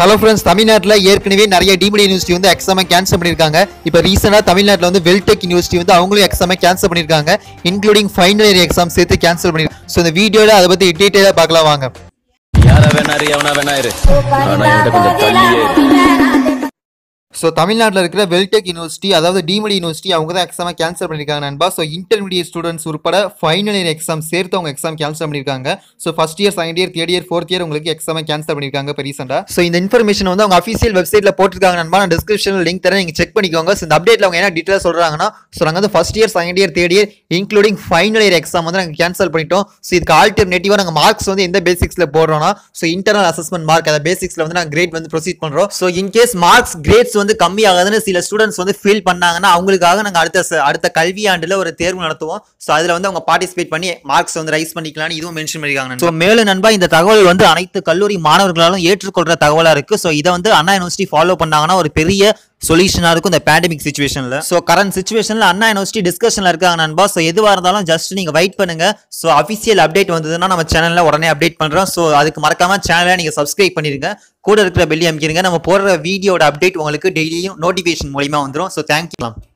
hello friends தமிழ்நாட்டில் ஏற்கனவே நிறைய டிமிடி யூனிவர்சிட்டி வந்து எக்ஸாமை கேன்சல் பண்ணியிருக்காங்க இப்போ ரீசெண்டாக தமிழ்நாட்டில் வந்து வெல்டெக் யூனிவர்சிட்டி வந்து அவங்களும் எக்ஸாமை கேன்சல் பண்ணியிருக்காங்க இன்க்ளூடிங் ஃபைனல் இயர் எக்ஸாம் சேர்த்து கேன்சல் பண்ணியிருக்காங்க ஸோ இந்த வீடியோவில் அதை பற்றி டீட்டெயிலாக பார்க்கலாம் வாங்க யாரை வேணாரு எவனா வேணாரு ஸோ தமிழ்நாட்டில் இருக்கிற வெல்டெக் யூனிவர்சிட்டி அதாவது டிமடி யூனிவர்சிட்டி அவங்க தான் எக்ஸாமை கேன்சல் பண்ணியிருக்காங்க நண்பா ஸோ இன்டர்மீடியட் ஸ்டூடெண்ட்ஸ் உட்பட ஃபைனல் இயர் எக்ஸாம் சேர்த்து அவங்க எக்ஸாம் கேன்சல் பண்ணியிருக்காங்க so first year second year third year fourth year உங்களுக்கு எக்ஸாமை கேன்சல் பண்ணியிருக்காங்க இப்போ ரீசெண்டாக ஸோ இந்த இன்ஃபர்மேஷன் வந்து அவங்க அஃபிஷியல் வெப்சைட்டில் போட்டிருக்காங்க நண்பா நான் டிஸ்கிரிப்ஷனில் லிங்க் தரேன் நீங்கள் செக் பண்ணிக்கோங்க ஸோ இந்த அப்டேட்டில் அவங்க என்ன டீட்டெயில் சொல்கிறாங்கன்னா ஸோ நாங்கள் வந்து first year second year third year including final year exam வந்து நாங்கள் கேன்சல் பண்ணிட்டோம் ஸோ இதுக்கு ஆல்டர்னேட்டிவாக நாங்கள் மார்க்ஸ் வந்து எந்த பேசிக்ஸில் போடுறோம்னா ஸோ இன்டர்னல் அசஸ்மெண்ட் மார்க் அதை பேசிக்ஸில் வந்து நாங்கள் கிரேட் வந்து ப்ரொசீட் பண்ணுறோம் so in case marks grades வந்து வந்து ஆகாதுன்னு சில ஸ்டூடெண்ட்ஸ் வந்து ஃபீல் பண்ணாங்கன்னா அவங்களுக்காக நாங்கள் அடுத்த அடுத்த கல்வியாண்டில் ஒரு தேர்வு நடத்துவோம் ஸோ அதில் வந்து அவங்க பார்ட்டிசிபேட் பண்ணி மார்க்ஸ் வந்து ரைஸ் பண்ணிக்கலாம்னு இதுவும் மென்ஷன் பண்ணிருக்காங்க ஸோ மேலும் நண்பா இந்த தகவல் வந்து அனைத்து கல்லூரி மாணவர்களாலும் ஏற்றுக்கொள்கிற தகவலாக இருக்குது ஸோ இதை வந்து அண்ணா யூனிவர்சிட்டி ஃபாலோ பண்ணாங்கன்னா ஒரு பெரிய சொல்யூஷனாக இருக்கும் இந்த பேண்டமிக் சுச்சுவேஷனில் ஸோ கரண்ட் சுச்சுவேஷனில் அண்ணா யூனிவர்சிட்டி டிஸ்கஷனில் இருக்காங்க நண்பா ஸோ எதுவாக இருந்தாலும் ஜஸ்ட் நீங்கள் வெயிட் பண்ணுங்கள் ஸோ அஃபிஷியல் அப்டேட் வந்ததுன்னா நம்ம சேனலில் உடனே அப்டேட் பண்ணுறோம் ஸோ அதுக்கு மறக்காமல் சேனலை நீங்கள் சப்ஸ்கிரைப் பண்ணிடுங்க கூட இருக்கிற பெல்லி அமைக்கிறீங்க நம்ம போடுற வீடியோட அப்டேட் உங்களுக்கு டெய்லியும் நோட்டிஃபிகேஷன் மூலியமாக வந்துடும் ஸோ தேங்க்யூலாம்